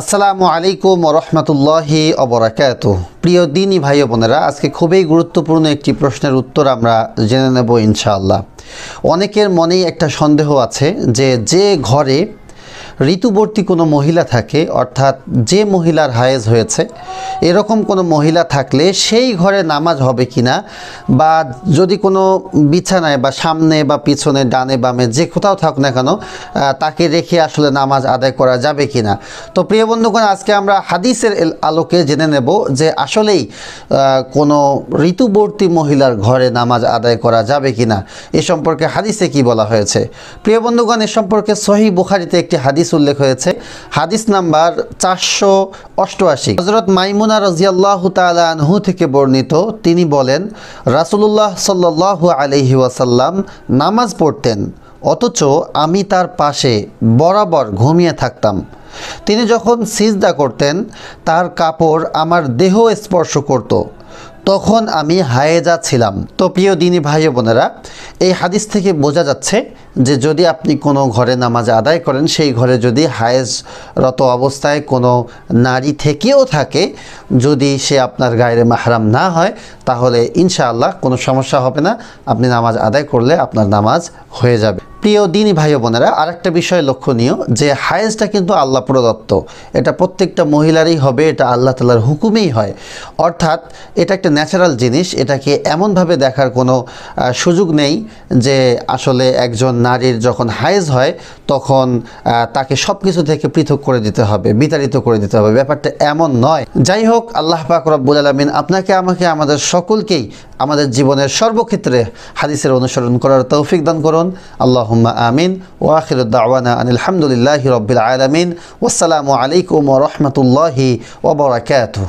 আসসালামু আলাইকুম রহমতুল্লাহি অবরাকাত প্রিয় দিনী ভাই বোনেরা আজকে খুবই গুরুত্বপূর্ণ একটি প্রশ্নের উত্তর আমরা জেনে নেব ইনশাআল্লাহ অনেকের মনেই একটা সন্দেহ আছে যে যে ঘরে ঋতুবর্তী কোনো মহিলা থাকে অর্থাৎ যে মহিলার হায়েজ হয়েছে এরকম কোনো মহিলা থাকলে সেই ঘরে নামাজ হবে কি না বা যদি কোনো বিছানায় বা সামনে বা পিছনে ডানে বামে যে কোথাও থাক না কেন তাকে রেখে আসলে নামাজ আদায় করা যাবে কি না তো প্রিয় বন্ধুগণ আজকে আমরা হাদিসের আলোকে জেনে নেব যে আসলেই কোনো ঋতুবর্তী মহিলার ঘরে নামাজ আদায় করা যাবে কি না এ সম্পর্কে হাদিসে কি বলা হয়েছে প্রিয় বন্ধুগণ এ সম্পর্কে সহি বুখারিতে একটি হাদিস উল্লেখ হয়েছে হাদিস নাম্বার চারশো অষ্টআশি হজরত মাইমুনা রাজিয়াল্লাহ তালহু থেকে বর্ণিত তিনি বলেন রাসুলুল্লাহ সাল্লাল্লাহু আলহি ওয়াসাল্লাম নামাজ পড়তেন অথচ আমি তার পাশে বরাবর ঘুমিয়ে থাকতাম তিনি যখন সিজদা করতেন তার কাপড় আমার দেহ স্পর্শ করত তখন আমি হায়েজা ছিলাম তো প্রিয় দিনী ভাই বোনেরা এই হাদিস থেকে বোঝা যাচ্ছে যে যদি আপনি কোনো ঘরে নামাজ আদায় করেন সেই ঘরে যদি হায়েজরত অবস্থায় কোনো নারী থেকেও থাকে যদি সে আপনার গায়ের মাহরাম না হয় তাহলে ইনশাআল্লাহ কোনো সমস্যা হবে না আপনি নামাজ আদায় করলে আপনার নামাজ হয়ে যাবে প্রিয় দিনী ভাই বোনেরা আরেকটা বিষয় লক্ষণীয় যে হায়েজটা কিন্তু আল্লাহ প্রদত্ত এটা প্রত্যেকটা মহিলারই হবে এটা আল্লাহ তালার হুকুমেই হয় অর্থাৎ এটা একটা ন্যাচারাল জিনিস এটাকে এমনভাবে দেখার কোনো সুযোগ নেই যে আসলে একজন নারীর যখন হাইজ হয় তখন তাকে সব কিছু থেকে পৃথক করে দিতে হবে বিতাড়িত করে দিতে হবে ব্যাপারটা এমন নয় যাই হোক আল্লাহ পাক রব্বুল আলমিন আপনাকে আমাকে আমাদের সকলকেই আমাদের জীবনের সর্বক্ষেত্রে হাদিসের অনুসরণ করার তৌফিক দান করুন আল্লাহ আমিন ও ওয়াখিরুদ্দাওয়ানা আনিলহামদুলিল্লাহি রবিল আলমিন ওসালামু আলাইকুম ও রহমতুল্লাহি ওবরাকাত